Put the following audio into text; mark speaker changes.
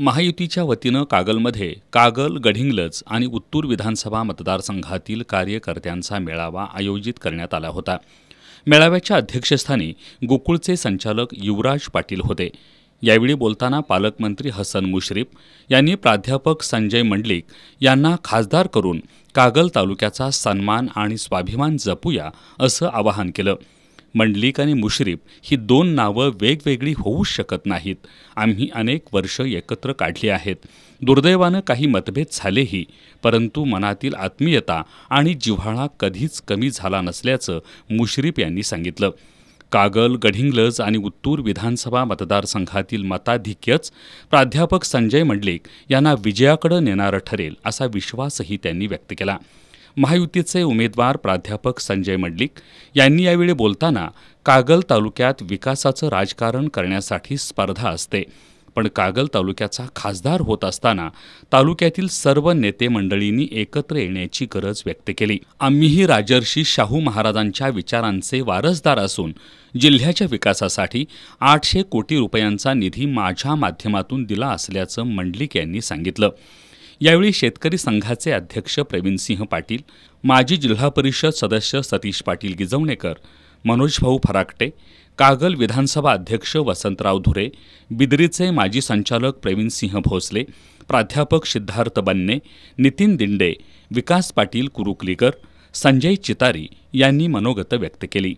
Speaker 1: महायुतीच्या वतीनं कागलमध्ये कागल गढिंगलज आणि उत्तूर विधानसभा मतदारसंघातील कार्यकर्त्यांचा मेळावा आयोजित करण्यात आला होता मेळाव्याच्या अध्यक्षस्थानी गोकुळचे संचालक युवराज पाटील होते यावेळी बोलताना पालकमंत्री हसन मुश्रीफ यांनी प्राध्यापक संजय मंडलिक यांना खासदार करून कागल तालुक्याचा सन्मान आणि स्वाभिमान जपूया असं आवाहन केलं मंडलिक आणि मुश्रीफ ही दोन नावं वेगवेगळी होऊच शकत नाहीत आम्ही अनेक वर्ष एकत्र काढली आहेत दुर्दैवानं काही मतभेद झालेही परंतु मनातील आत्मीयता आणि जिव्हाळा कधीच कमी झाला नसल्याचं मुश्रीफ यांनी सांगितलं कागल गढिंगलज आणि उत्तूर विधानसभा मतदारसंघातील मताधिक्यच प्राध्यापक संजय मंडलिक यांना विजयाकडे नेणारं ठरेल असा विश्वासही त्यांनी व्यक्त केला महायुतीचे उमेदवार प्राध्यापक संजय मंडलिक यांनी यावेळी बोलताना कागल तालुक्यात विकासाचं राजकारण करण्यासाठी स्पर्धा असते पण कागल तालुक्याचा खासदार होत असताना तालुक्यातील सर्व नेते मंडळींनी एकत्र येण्याची गरज व्यक्त केली आम्हीही राजर्षी शाहू महाराजांच्या विचारांचे वारसदार असून जिल्ह्याच्या विकासासाठी आठशे कोटी रुपयांचा निधी माझ्या माध्यमातून दिला असल्याचं मंडलिक यांनी सांगितलं यावेळी शेतकरी संघाचे अध्यक्ष प्रवीणसिंह पाटील माजी जिल्हा परिषद सदस्य सतीश पाटील गिजवणेकर मनोज भाऊ फराकटे कागल विधानसभा अध्यक्ष वसंतराव धुरे बिदरीचे माजी संचालक प्रवीणसिंह भोसले प्राध्यापक सिद्धार्थ बन्ने नितीन दिंडे विकास पाटील कुरुकलीकर संजय चितारी यांनी मनोगत व्यक्त केली